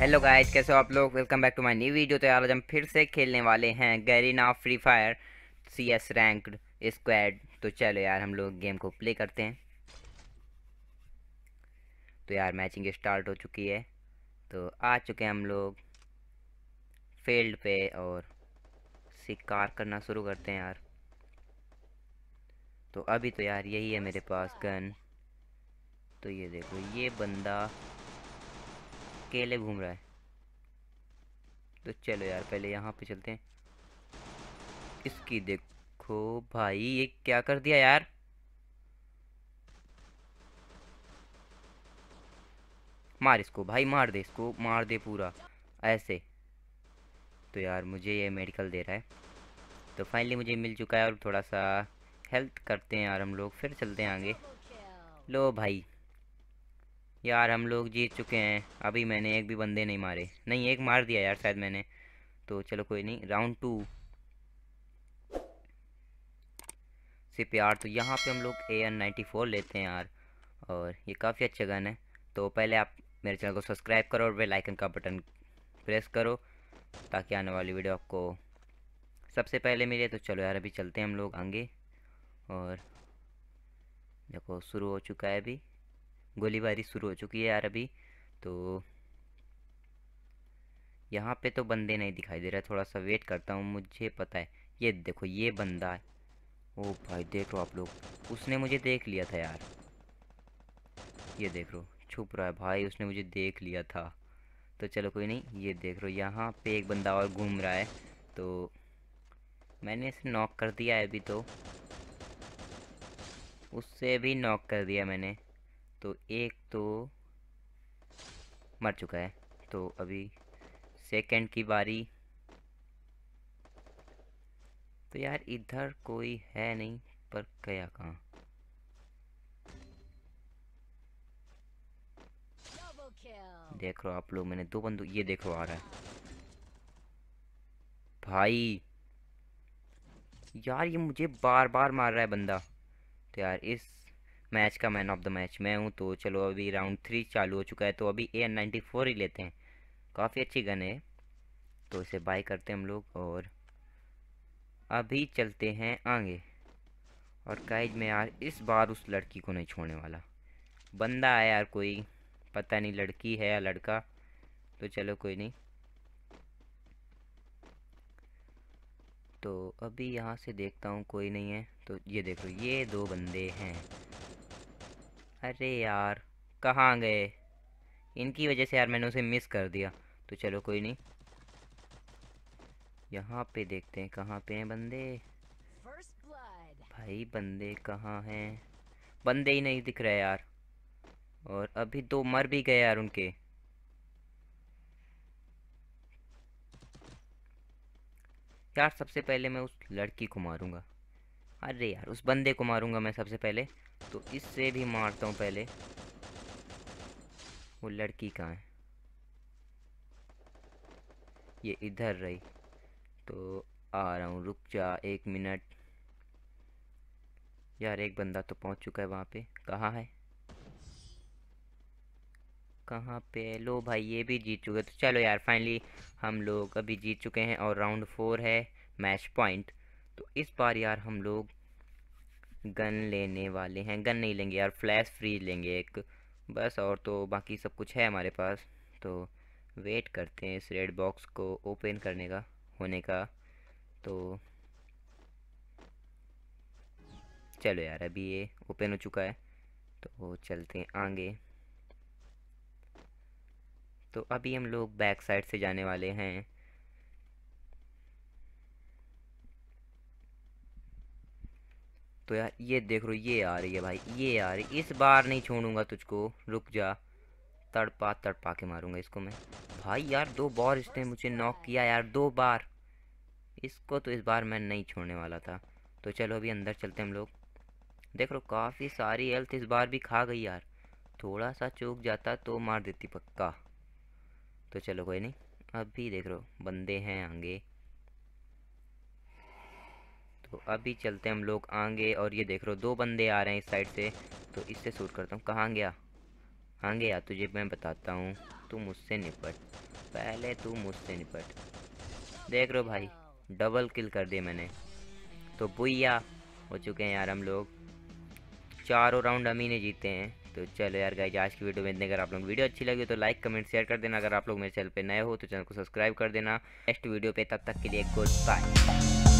hello guys कैसे हो आप लोग welcome back to my new video तो यार आज हम फिर से खेलने वाले हैं गैरीना फ्री फायर सी एस रैंक्ड स्क्वाड तो चलो यार हम लोग गेम को प्ले करते हैं तो यार मैचिंग स्टार्ट हो चुकी है तो आ चुके हैं हम लोग फील्ड पे और शिकार करना शुरू करते हैं यार तो अभी तो यार यही है मेरे पास गन तो ये देखो ये बंदा अकेले घूम रहा है तो चलो यार पहले यहाँ पे चलते हैं इसकी देखो भाई ये क्या कर दिया यार मार इसको भाई मार दे इसको मार दे पूरा ऐसे तो यार मुझे ये मेडिकल दे रहा है तो फाइनली मुझे मिल चुका है और थोड़ा सा हेल्थ करते हैं यार हम लोग फिर चलते हैं आगे लो भाई यार हम लोग जीत चुके हैं अभी मैंने एक भी बंदे नहीं मारे नहीं एक मार दिया यार शायद मैंने तो चलो कोई नहीं राउंड टू सिर्फ यार तो यहाँ पे हम लोग ए एन नाइन्टी फोर लेते हैं यार और ये काफ़ी अच्छा गन है तो पहले आप मेरे चैनल को सब्सक्राइब करो और बेल आइकन का बटन प्रेस करो ताकि आने वाली वीडियो आपको सबसे पहले मिले तो चलो यार अभी चलते हैं हम लोग आगे और देखो शुरू हो चुका है अभी गोलीबारी शुरू हो चुकी है यार अभी तो यहाँ पे तो बंदे नहीं दिखाई दे रहे थोड़ा सा वेट करता हूँ मुझे पता है ये देखो ये बंदा है ओ भाई देख आप लोग उसने मुझे देख लिया था यार ये देख लो छुप रहा है भाई उसने मुझे देख लिया था तो चलो कोई नहीं ये देख लो यहाँ पे एक बंदा और घूम रहा है तो मैंने इसे नॉक कर दिया है अभी तो उससे भी नॉक कर दिया मैंने तो एक तो मर चुका है तो अभी सेकंड की बारी तो यार इधर कोई है नहीं पर गया कहाँ देख रहे हो आप लोग मैंने दो बंदूक ये देखो आ रहा है भाई यार ये मुझे बार बार मार रहा है बंदा तो यार इस मैच का मैन ऑफ द मैच मैं हूँ तो चलो अभी राउंड थ्री चालू हो चुका है तो अभी ए नाइन्टी फोर ही लेते हैं काफ़ी अच्छी गन है तो इसे बाय करते हैं हम लोग और अभी चलते हैं आगे और कैज में यार इस बार उस लड़की को नहीं छोड़ने वाला बंदा है यार कोई पता नहीं लड़की है या लड़का तो चलो कोई नहीं तो अभी यहाँ से देखता हूँ कोई नहीं है तो ये देखो ये दो बंदे हैं अरे यार कहाँ गए इनकी वजह से यार मैंने उसे मिस कर दिया तो चलो कोई नहीं यहाँ पे देखते हैं कहाँ पे हैं बंदे भाई बंदे कहाँ हैं बंदे ही नहीं दिख रहे यार और अभी दो मर भी गए यार उनके यार सबसे पहले मैं उस लड़की को मारूंगा अरे यार उस बंदे को मारूंगा मैं सबसे पहले तो इससे भी मारता हूँ पहले वो लड़की कहाँ है ये इधर रही तो आ रहा हूँ रुक जा एक मिनट यार एक बंदा तो पहुँच चुका है वहाँ पे कहाँ है कहाँ पे लो भाई ये भी जीत चुके तो चलो यार फाइनली हम लोग अभी जीत चुके हैं और राउंड फोर है मैच पॉइंट तो इस बार यार हम लोग गन लेने वाले हैं गन नहीं लेंगे यार फ्लैश फ्रीज लेंगे एक बस और तो बाकी सब कुछ है हमारे पास तो वेट करते हैं इस रेड बॉक्स को ओपन करने का होने का तो चलो यार अभी ये ओपन हो चुका है तो चलते हैं आगे तो अभी हम लोग बैक साइड से जाने वाले हैं तो यार ये देख रो ये आ रही है भाई ये आ रही इस बार नहीं छोड़ूंगा तुझको रुक जा तड़पा तड़पा के मारूंगा इसको मैं भाई यार दो बार इसने मुझे नॉक किया यार दो बार इसको तो इस बार मैं नहीं छोड़ने वाला था तो चलो अभी अंदर चलते हम लोग देख लो काफ़ी सारी हेल्थ इस बार भी खा गई यार थोड़ा सा चौक जाता तो मार देती पक्का तो चलो कोई नहीं अभी देख लो बंदे हैं आगे तो अभी चलते हम लोग आगे और ये देख रहे हो दो बंदे आ रहे हैं इस साइड से तो इससे शूट करता हूँ कहाँ गया हाँ गया तुझे मैं बताता हूँ तू मुझसे निपट पहले तू मुझसे निपट देख रहे हो भाई डबल किल कर दिए मैंने तो बुया हो चुके हैं यार हम लोग चारों राउंड हम ही नहीं जीते हैं तो चलो यार गाइज आज की वीडियो में इतने अगर आप लोग वीडियो अच्छी लगी तो लाइक कमेंट शेयर कर देना अगर आप लोग मेरे चैनल पे नए हो तो चैनल को सब्सक्राइब कर देना नेक्स्ट वीडियो पे तब तक के लिए गुड बाय